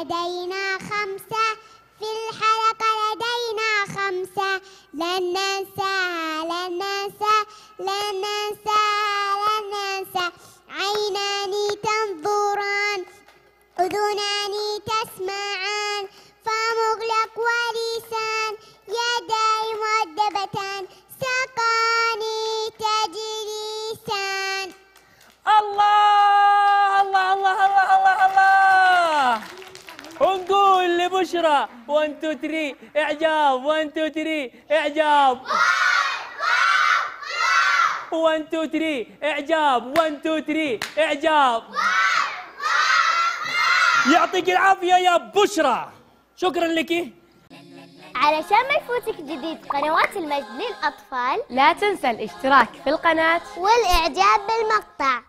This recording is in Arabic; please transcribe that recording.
لدينا خمسة في الحلقة لدينا خمسة لن ننساها لن ننسى لن ننسى لن ننسى عينان تنظران أذنان تسمعان بشرى 1 2 3 اعجاب 1 2 3 اعجاب 1 2 3 اعجاب 1 2 3 اعجاب يعطيك العافيه يا بشرى شكرا لك علشان ما يفوتك جديد قنوات المجد للأطفال لا تنسى الاشتراك في القناة والإعجاب بالمقطع